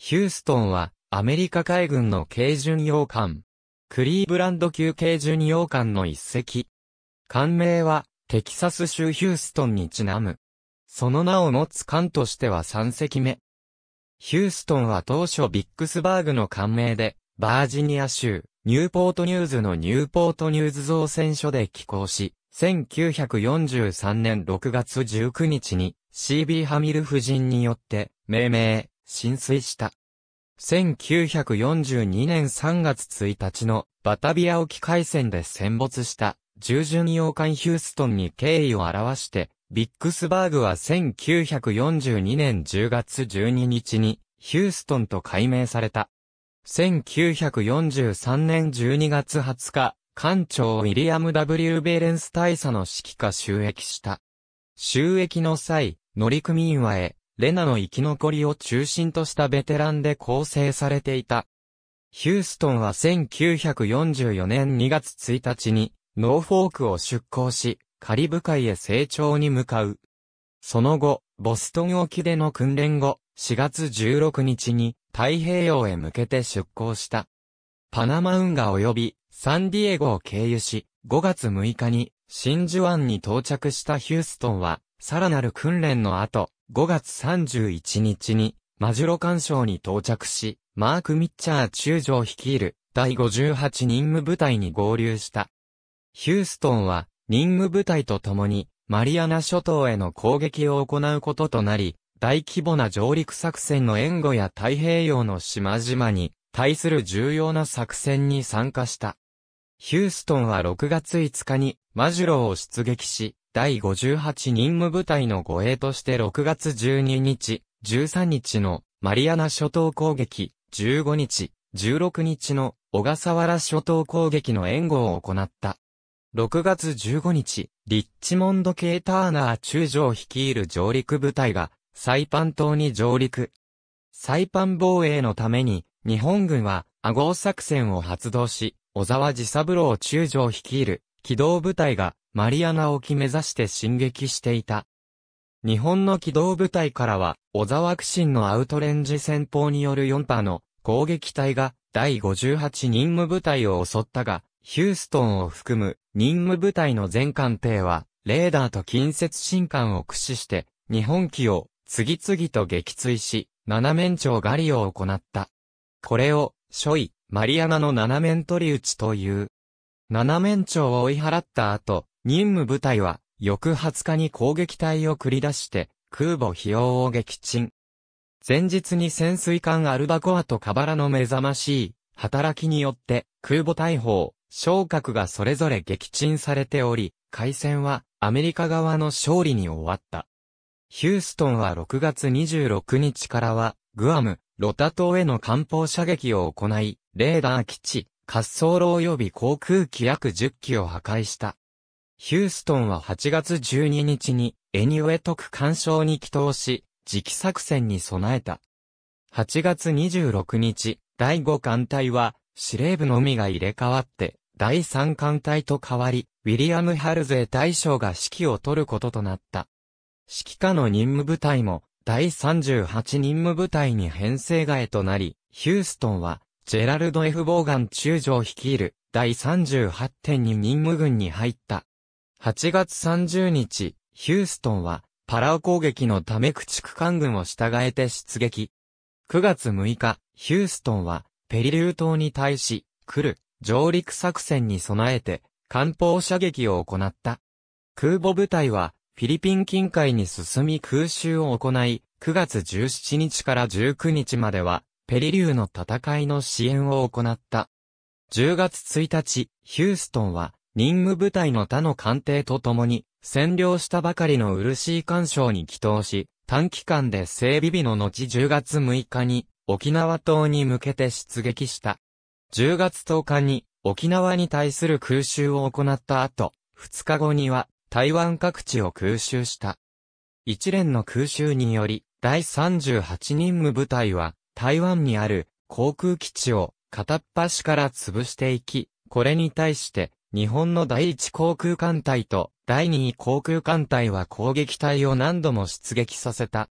ヒューストンは、アメリカ海軍の軽巡洋艦。クリーブランド級軽巡洋艦の一隻。艦名は、テキサス州ヒューストンにちなむ。その名を持つ艦としては3隻目。ヒューストンは当初ビックスバーグの艦名で、バージニア州、ニューポートニューズのニューポートニューズ造船所で寄港し、1943年6月19日に CB ハミル夫人によって命名、浸水した。1942年3月1日のバタビア沖海戦で戦没した従順洋艦ヒューストンに敬意を表して、ビックスバーグは1942年10月12日にヒューストンと改名された。1943年12月20日、艦長ウィリアム・ W・ ベーレンス大佐の指揮下収益した。収益の際、乗組員はへ、レナの生き残りを中心としたベテランで構成されていた。ヒューストンは1944年2月1日に、ノーフォークを出港し、カリブ海へ成長に向かう。その後、ボストン沖での訓練後、4月16日に太平洋へ向けて出港した。パナマ運河及びサンディエゴを経由し、5月6日に真珠湾に到着したヒューストンは、さらなる訓練の後、5月31日に、マジュロ干渉に到着し、マーク・ミッチャー中将率いる第58任務部隊に合流した。ヒューストンは任務部隊と共にマリアナ諸島への攻撃を行うこととなり、大規模な上陸作戦の援護や太平洋の島々に対する重要な作戦に参加した。ヒューストンは6月5日にマジュロを出撃し、第58任務部隊の護衛として6月12日、13日のマリアナ諸島攻撃、15日、16日の小笠原諸島攻撃の援護を行った。6月15日、リッチモンド・ケーターナー中将率いる上陸部隊が、サイパン島に上陸。サイパン防衛のために、日本軍は、アゴー作戦を発動し、小沢治三郎中将率いる、機動部隊がマリアナ沖目指して進撃していた。日本の機動部隊からは、小沢苦心のアウトレンジ戦法による4波の攻撃隊が第58任務部隊を襲ったが、ヒューストンを含む任務部隊の全艦艇は、レーダーと近接進艦を駆使して、日本機を次々と撃墜し、七面鳥狩りを行った。これを、諸位、マリアナの七面鳥打ちという。七面鳥を追い払った後、任務部隊は、翌20日に攻撃隊を繰り出して、空母費用を撃沈。前日に潜水艦アルバコアとカバラの目覚ましい働きによって空母大砲、昇格がそれぞれ撃沈されており、海戦はアメリカ側の勝利に終わった。ヒューストンは6月26日からは、グアム、ロタ島への艦砲射撃を行い、レーダー基地、滑走路及び航空機約10機を破壊した。ヒューストンは8月12日にエニウェトク干渉に祈祷し、磁気作戦に備えた。8月26日、第5艦隊は司令部のみが入れ替わって、第3艦隊と変わり、ウィリアム・ハルゼ大将が指揮を取ることとなった。指揮下の任務部隊も、第38任務部隊に編成外となり、ヒューストンは、ジェラルド・ F・ ボーガン中将率いる第38.2任務軍に入った。8月30日、ヒューストンはパラオ攻撃のため駆逐艦軍を従えて出撃。9月6日、ヒューストンはペリリュー島に対し、来る上陸作戦に備えて、艦砲射撃を行った。空母部隊はフィリピン近海に進み空襲を行い、9月17日から19日まではペリリューの戦いの支援を行った。10月1日、ヒューストンは、任務部隊の他の艦艇と共に、占領したばかりのー干渉に祈祷し、短期間で整備日の後10月6日に、沖縄島に向けて出撃した。10月10日に、沖縄に対する空襲を行った後、2日後には、台湾各地を空襲した。一連の空襲により、第38任務部隊は、台湾にある航空基地を片っ端から潰していき、これに対して日本の第一航空艦隊と第二航空艦隊は攻撃隊を何度も出撃させた。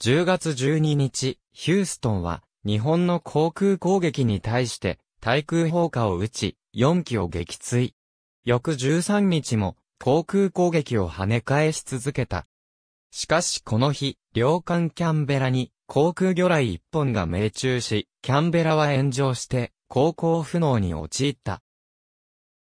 10月12日、ヒューストンは日本の航空攻撃に対して対空砲火を撃ち、4機を撃墜。翌13日も航空攻撃を跳ね返し続けた。しかしこの日、領艦キャンベラに航空魚雷一本が命中し、キャンベラは炎上して、航行不能に陥った。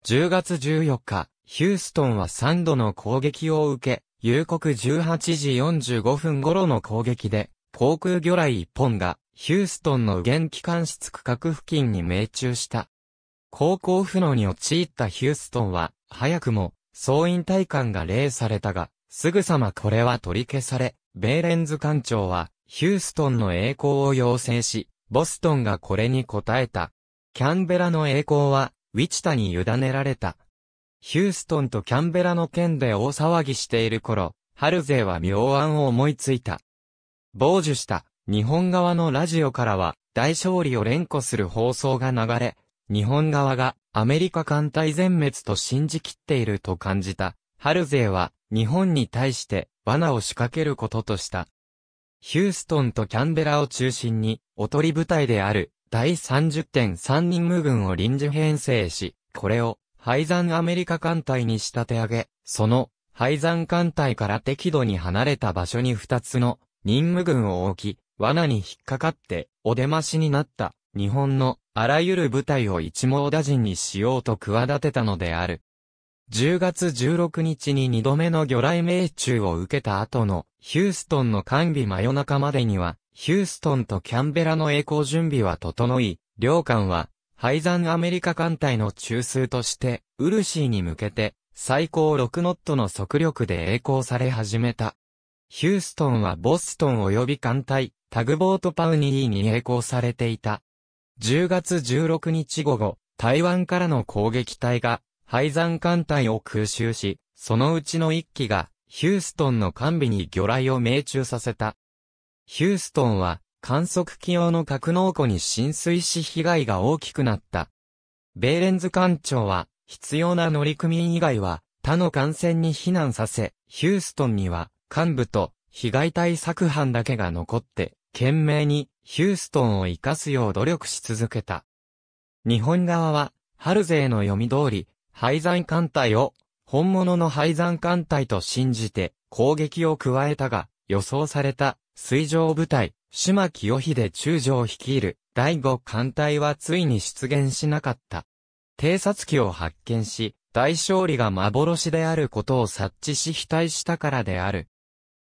10月14日、ヒューストンは3度の攻撃を受け、夕刻18時45分頃の攻撃で、航空魚雷一本が、ヒューストンの原機関室区画付近に命中した。航行不能に陥ったヒューストンは、早くも、総員体感が例されたが、すぐさまこれは取り消され、ベーレンズ艦長は、ヒューストンの栄光を要請し、ボストンがこれに応えた。キャンベラの栄光は、ウィチタに委ねられた。ヒューストンとキャンベラの件で大騒ぎしている頃、ハルゼーは妙案を思いついた。傍受した日本側のラジオからは大勝利を連呼する放送が流れ、日本側がアメリカ艦隊全滅と信じきっていると感じた。ハルゼーは日本に対して罠を仕掛けることとした。ヒューストンとキャンベラを中心に、おとり部隊である第30.3任務軍を臨時編成し、これを廃山アメリカ艦隊に仕立て上げ、その廃山艦隊から適度に離れた場所に2つの任務軍を置き、罠に引っかかってお出ましになった日本のあらゆる部隊を一網打尽にしようと企てたのである。10月16日に2度目の魚雷命中を受けた後のヒューストンの完備真夜中までには、ヒューストンとキャンベラの栄光準備は整い、両艦は、廃山アメリカ艦隊の中枢として、ウルシーに向けて、最高6ノットの速力で栄光され始めた。ヒューストンはボストン及び艦隊、タグボートパウニーに栄光されていた。10月16日午後、台湾からの攻撃隊が廃山艦隊を空襲し、そのうちの一機が、ヒューストンの艦尾に魚雷を命中させた。ヒューストンは、観測機用の格納庫に浸水し被害が大きくなった。ベーレンズ艦長は、必要な乗組員以外は、他の艦船に避難させ、ヒューストンには、幹部と、被害対策班だけが残って、懸命に、ヒューストンを生かすよう努力し続けた。日本側は、ハルゼーの読み通り、廃山艦隊を本物の廃山艦隊と信じて攻撃を加えたが、予想された水上部隊、島清秀中将率いる第五艦隊はついに出現しなかった。偵察機を発見し、大勝利が幻であることを察知し非対したからである。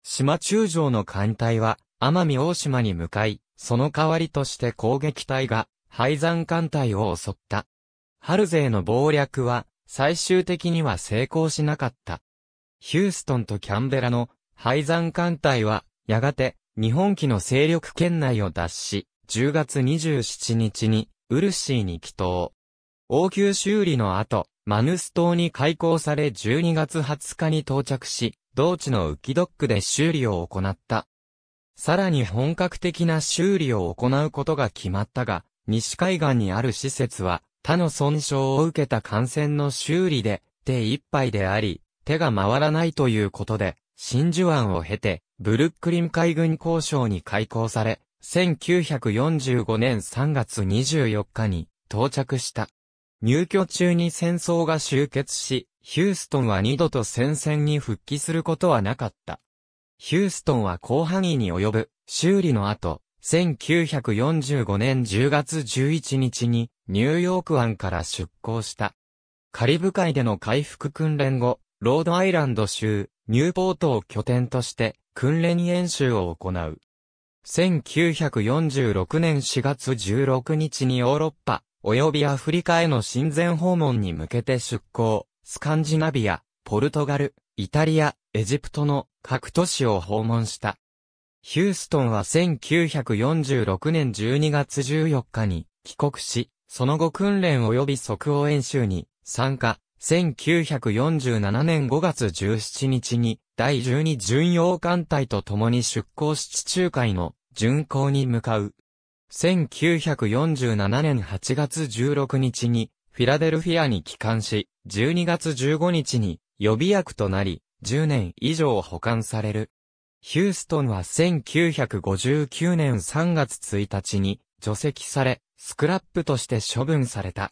島中将の艦隊は、奄美大島に向かい、その代わりとして攻撃隊が、廃山艦隊を襲った。春勢の謀略は、最終的には成功しなかった。ヒューストンとキャンベラの廃山艦隊は、やがて、日本機の勢力圏内を脱し、10月27日に、ウルシーに帰島。応急修理の後、マヌス島に開港され12月20日に到着し、同地の浮きドックで修理を行った。さらに本格的な修理を行うことが決まったが、西海岸にある施設は、他の損傷を受けた感染の修理で、手一杯であり、手が回らないということで、真珠湾を経て、ブルックリン海軍交渉に開港され、1945年3月24日に到着した。入居中に戦争が終結し、ヒューストンは二度と戦線に復帰することはなかった。ヒューストンは広範囲に及ぶ修理の後、1945年10月11日にニューヨーク湾から出港した。カリブ海での回復訓練後、ロードアイランド州、ニューポートを拠点として訓練演習を行う。1946年4月16日にヨーロッパ、及びアフリカへの親善訪問に向けて出港、スカンジナビア、ポルトガル、イタリア、エジプトの各都市を訪問した。ヒューストンは1946年12月14日に帰国し、その後訓練及び即応演習に参加、1947年5月17日に第12巡洋艦隊と共に出港し地中海の巡航に向かう。1947年8月16日にフィラデルフィアに帰還し、12月15日に予備役となり、10年以上保管される。ヒューストンは1959年3月1日に除籍され、スクラップとして処分された。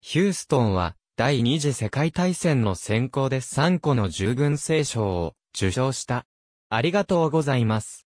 ヒューストンは第二次世界大戦の選考で3個の従軍聖賞を受賞した。ありがとうございます。